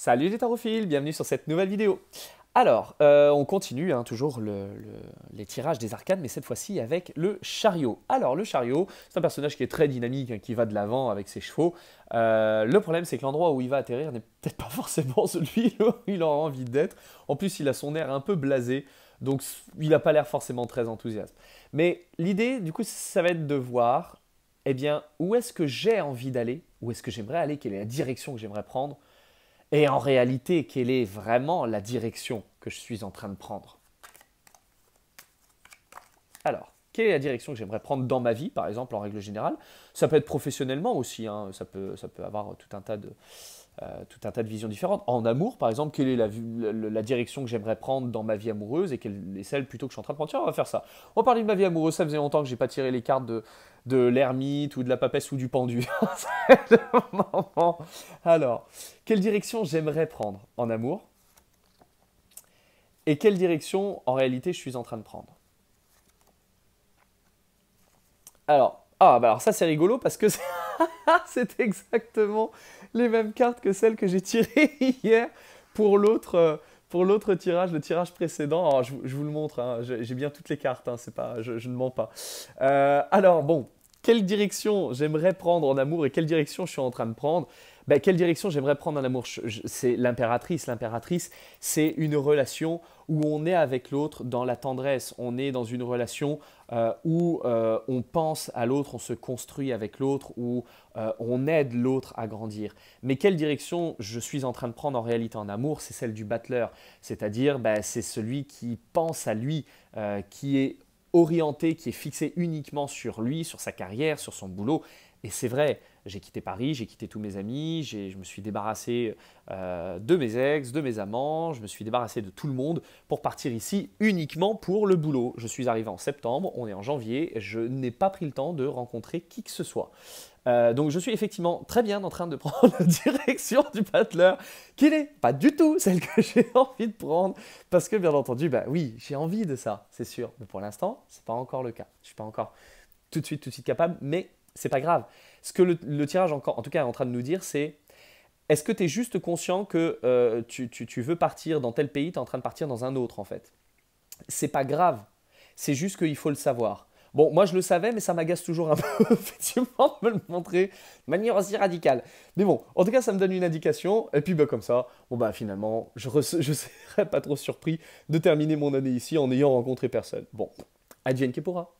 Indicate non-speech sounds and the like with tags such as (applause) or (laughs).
Salut les tarophiles, bienvenue sur cette nouvelle vidéo. Alors, euh, on continue hein, toujours les tirages des arcanes, mais cette fois-ci avec le chariot. Alors, le chariot, c'est un personnage qui est très dynamique, hein, qui va de l'avant avec ses chevaux. Euh, le problème, c'est que l'endroit où il va atterrir n'est peut-être pas (laughs) forcément celui (laughs) où il a envie d'être. En plus, il a son air un peu blasé, donc il n'a pas l'air forcément très enthousiaste. Mais l'idée, du coup, ça va être de voir, eh bien, où est-ce que j'ai envie d'aller, où est-ce que j'aimerais aller, quelle est la direction que j'aimerais prendre et en réalité, quelle est vraiment la direction que je suis en train de prendre Alors, quelle est la direction que j'aimerais prendre dans ma vie, par exemple, en règle générale. Ça peut être professionnellement aussi, hein. ça, peut, ça peut avoir tout un tas de... Euh, tout un tas de visions différentes. En amour, par exemple, quelle est la, direction que j'aimerais prendre dans ma vie amoureuse et quelle est celle plutôt que je suis en train de prendre Tiens, on va faire ça. On va parler de ma vie amoureuse, ça faisait longtemps que j'ai pas tiré les cartes de, de l'ermite ou de la papesse ou du pendu. (laughs) Alors, quelle direction j'aimerais prendre en amour et quelle direction en réalité je suis en train de prendre Alors, ah, bah alors ça c'est rigolo parce que c'est (laughs) exactement les mêmes cartes que celles que j'ai tirées (laughs) hier pour l'autre euh, pour l'autre tirage, le tirage précédent. Alors, je, vous le montre, hein. j'ai bien toutes les cartes, hein, pas, je, ne mens pas. Euh, alors bon, quelle direction j'aimerais prendre en amour et quelle direction je suis en train de prendre ben, Quelle direction j'aimerais prendre en amour C'est l'impératrice. L'impératrice, c'est une relation où on est avec l'autre dans la tendresse. On est dans une relation euh, où euh, on pense à l'autre, on se construit avec l'autre, où euh, on aide l'autre à grandir. Mais quelle direction je suis en train de prendre en réalité en amour C'est celle du battleur. C'est-à-dire, ben, c'est celui qui pense à lui, qui est orienté, qui est fixé uniquement sur lui, sur sa carrière, sur son boulot, et c'est vrai, j'ai quitté Paris, j'ai quitté tous mes amis, je me suis débarrassé euh, de mes ex, de mes amants, je me suis débarrassé de tout le monde pour partir ici uniquement pour le boulot. Je suis arrivé en septembre, on est en janvier, je n'ai pas pris le temps de rencontrer qui que ce soit. Euh, donc je suis effectivement très bien en train de (laughs) prendre la direction du battleur, qui n'est pas du tout celle que j'ai (laughs) envie de prendre, parce que bien entendu, bah oui, j'ai envie de ça, c'est sûr. Mais pour l'instant, ce n'est pas encore le cas. Je suis pas encore tout de suite, tout de suite capable, mais c'est pas grave. Ce que le, tirage, en tout cas, est en train de nous dire, c'est est-ce que tu es juste conscient que euh, tu, veux partir dans tel pays, tu es en train de partir dans un autre, en fait C'est pas grave. C'est juste qu'il faut le savoir. Bon, moi je le savais, mais ça m'agace toujours un peu, (laughs) effectivement, de me le montrer de manière aussi radicale. Mais bon, en tout cas, ça me donne une indication. Et puis, bah, comme ça, bon, bah, finalement, je ne (laughs) serais pas trop surpris de terminer mon année ici en n'ayant rencontré personne. Bon, adieu, Kepora.